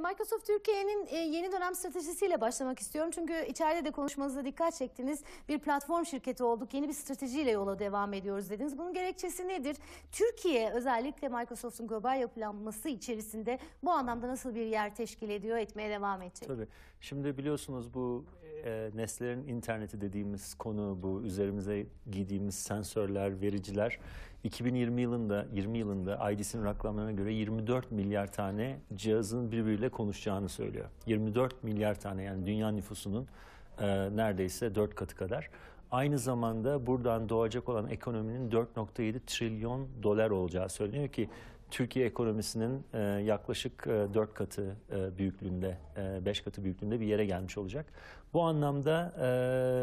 Microsoft Türkiye'nin e, yeni dönem stratejisiyle başlamak istiyorum. Çünkü içeride de konuşmanızda dikkat çektiniz bir platform şirketi olduk. Yeni bir stratejiyle yola devam ediyoruz dediniz. Bunun gerekçesi nedir? Türkiye özellikle Microsoft'un global yapılanması içerisinde bu anlamda nasıl bir yer teşkil ediyor, etmeye devam edecek? Tabii. Şimdi biliyorsunuz bu e, nesnelerin interneti dediğimiz konu bu üzerimize giydiğimiz sensörler, vericiler 2020 yılında 20 yılında IDC'nin rakamlarına göre 24 milyar tane cihazın birbiriyle konuşacağını söylüyor. 24 milyar tane yani dünya nüfusunun e, neredeyse 4 katı kadar. Aynı zamanda buradan doğacak olan ekonominin 4.7 trilyon dolar olacağı söyleniyor ki Türkiye ekonomisinin e, yaklaşık e, 4 katı e, büyüklüğünde, e, 5 katı büyüklüğünde bir yere gelmiş olacak. Bu anlamda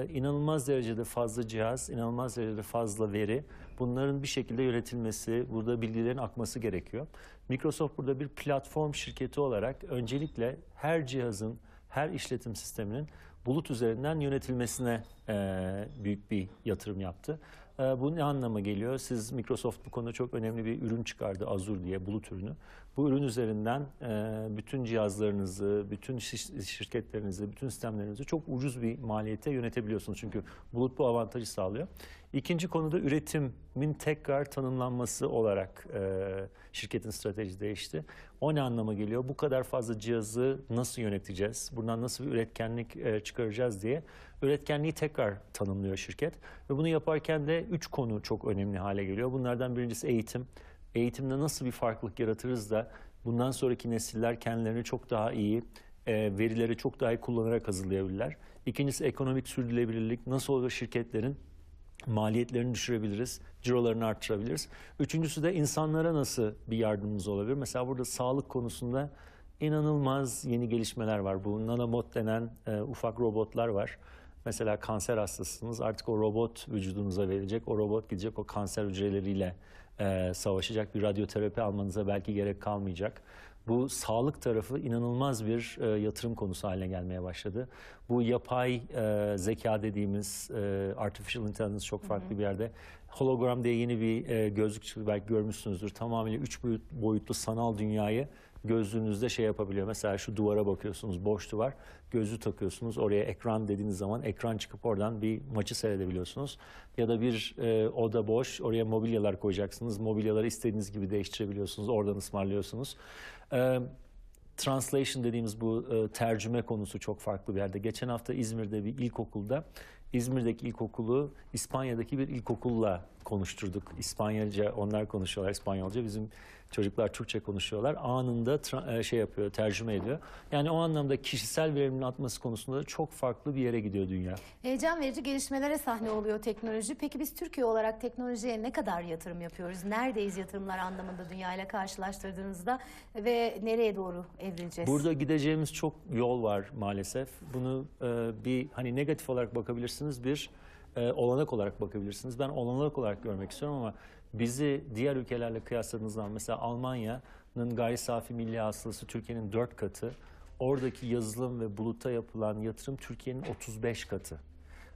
e, inanılmaz derecede fazla cihaz, inanılmaz derecede fazla veri, bunların bir şekilde yönetilmesi, burada bilgilerin akması gerekiyor. Microsoft burada bir platform şirketi olarak öncelikle her cihazın, her işletim sisteminin bulut üzerinden yönetilmesine e, büyük bir yatırım yaptı. Ee, bu ne anlama geliyor? Siz Microsoft bu konuda çok önemli bir ürün çıkardı Azure diye bulut ürünü. Bu ürün üzerinden e, bütün cihazlarınızı, bütün şirketlerinizi, bütün sistemlerinizi çok ucuz bir maliyete yönetebiliyorsunuz. Çünkü bulut bu avantajı sağlıyor. İkinci konuda üretimin tekrar tanımlanması olarak e, şirketin strateji değişti. O ne anlama geliyor? Bu kadar fazla cihazı nasıl yöneteceğiz? Bundan nasıl bir üretkenlik e, çıkaracağız diye üretkenliği tekrar tanımlıyor şirket. Ve bunu yaparken de üç konu çok önemli hale geliyor. Bunlardan birincisi eğitim. Eğitimde nasıl bir farklılık yaratırız da bundan sonraki nesiller kendilerini çok daha iyi e, verileri çok daha iyi kullanarak hazırlayabilirler. İkincisi ekonomik sürdürülebilirlik. Nasıl olur şirketlerin maliyetlerini düşürebiliriz, cirolarını artırabiliriz. Üçüncüsü de insanlara nasıl bir yardımımız olabilir? Mesela burada sağlık konusunda inanılmaz yeni gelişmeler var. Bu nanomot denen e, ufak robotlar var. Mesela kanser hastasısınız artık o robot vücudunuza verecek, o robot gidecek o kanser hücreleriyle e, savaşacak bir radyoterapi almanıza belki gerek kalmayacak bu sağlık tarafı inanılmaz bir e, yatırım konusu haline gelmeye başladı. Bu yapay e, zeka dediğimiz e, artificial intelligence çok farklı hı hı. bir yerde. Hologram diye yeni bir e, gözlük çıktı belki görmüşsünüzdür. Tamamıyla üç boyutlu sanal dünyayı gözlüğünüzde şey yapabiliyor. Mesela şu duvara bakıyorsunuz boş duvar. Gözlüğü takıyorsunuz oraya ekran dediğiniz zaman ekran çıkıp oradan bir maçı seyredebiliyorsunuz. Ya da bir e, oda boş oraya mobilyalar koyacaksınız. Mobilyaları istediğiniz gibi değiştirebiliyorsunuz. Oradan ısmarlıyorsunuz. E, translation dediğimiz bu e, tercüme konusu çok farklı bir yerde. Geçen hafta İzmir'de bir ilkokulda İzmir'deki ilkokulu İspanya'daki bir ilkokulla konuşturduk. İspanyolca onlar konuşuyorlar İspanyolca. Bizim çocuklar Türkçe konuşuyorlar. Anında e, şey yapıyor, tercüme ediyor. Yani o anlamda kişisel verimin atması konusunda da çok farklı bir yere gidiyor dünya. Heyecan verici gelişmelere sahne oluyor teknoloji. Peki biz Türkiye olarak teknolojiye ne kadar yatırım yapıyoruz? Neredeyiz yatırımlar anlamında dünyayla karşılaştırdığınızda ve nereye doğru evrileceğiz? Burada gideceğimiz çok yol var maalesef. Bunu e, bir hani negatif olarak bakabilirsiniz bakabilirsiniz, bir e, olanak olarak bakabilirsiniz. Ben olanak olarak görmek istiyorum ama bizi diğer ülkelerle kıyasladığınızda mesela Almanya'nın gayri safi milli hasılası Türkiye'nin dört katı. Oradaki yazılım ve buluta yapılan yatırım Türkiye'nin 35 katı.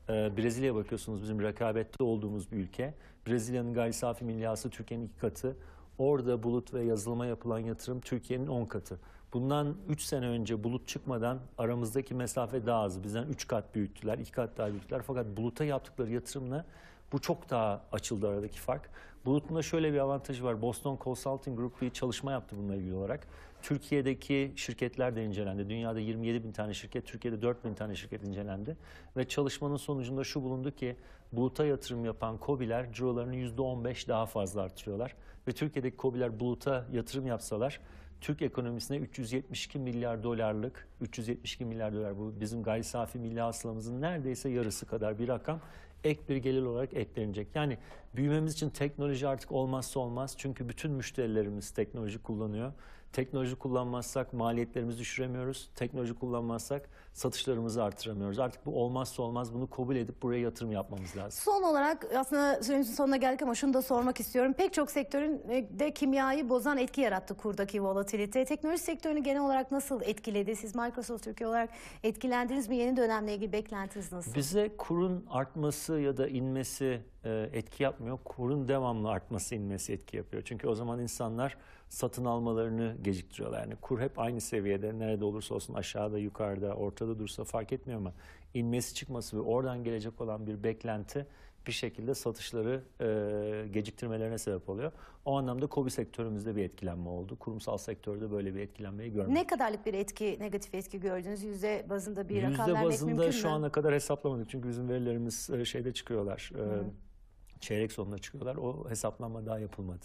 E, Brezilya bakıyorsunuz bizim rekabette olduğumuz bir ülke. Brezilya'nın gayri safi milli hasılı Türkiye'nin iki katı. Orada bulut ve yazılıma yapılan yatırım Türkiye'nin 10 katı. Bundan 3 sene önce bulut çıkmadan aramızdaki mesafe daha az. Bizden 3 kat büyüttüler, 2 kat daha büyüttüler. Fakat buluta yaptıkları yatırımla bu çok daha açıldı aradaki fark. Bulut'un da şöyle bir avantajı var. Boston Consulting Group bir çalışma yaptı bununla ilgili olarak. Türkiye'deki şirketler de incelendi. Dünyada 27 bin tane şirket, Türkiye'de 4 bin tane şirket incelendi. Ve çalışmanın sonucunda şu bulundu ki buluta yatırım yapan COBİ'ler cirolarını %15 daha fazla artırıyorlar. Ve Türkiye'deki COBİ'ler buluta yatırım yapsalar Türk ekonomisine 372 milyar dolarlık, 372 milyar dolar bu bizim gayri safi milli hasılamızın neredeyse yarısı kadar bir rakam ek bir gelir olarak eklenecek. Yani büyümemiz için teknoloji artık olmazsa olmaz çünkü bütün müşterilerimiz teknoloji kullanıyor. Teknoloji kullanmazsak maliyetlerimizi düşüremiyoruz. Teknoloji kullanmazsak satışlarımızı artıramıyoruz. Artık bu olmazsa olmaz bunu kabul edip buraya yatırım yapmamız lazım. Son olarak aslında sürecin sonuna geldik ama şunu da sormak istiyorum. Pek çok sektörün e, de kimyayı bozan etki yarattı kurdaki volatilite. Teknoloji sektörünü genel olarak nasıl etkiledi? Siz Microsoft Türkiye olarak etkilendiniz mi? Yeni dönemle ilgili beklentiniz nasıl? Bize kurun artması ya da inmesi e, etki yapmıyor. Kurun devamlı artması inmesi etki yapıyor. Çünkü o zaman insanlar satın almalarını geciktiriyorlar. Yani kur hep aynı seviyede nerede olursa olsun aşağıda yukarıda ortada dursa fark etmiyor ama inmesi çıkması ve oradan gelecek olan bir beklenti bir şekilde satışları e, geciktirmelerine sebep oluyor. O anlamda kobi sektörümüzde bir etkilenme oldu. Kurumsal sektörde böyle bir etkilenmeyi görmedik. Ne kadarlık bir etki, negatif etki gördünüz? Yüzde bazında bir rakam vermek mümkün mü? şu ana kadar hesaplamadık. Çünkü bizim verilerimiz e, şeyde çıkıyorlar. E, çeyrek sonuna çıkıyorlar. O hesaplanma daha yapılmadı.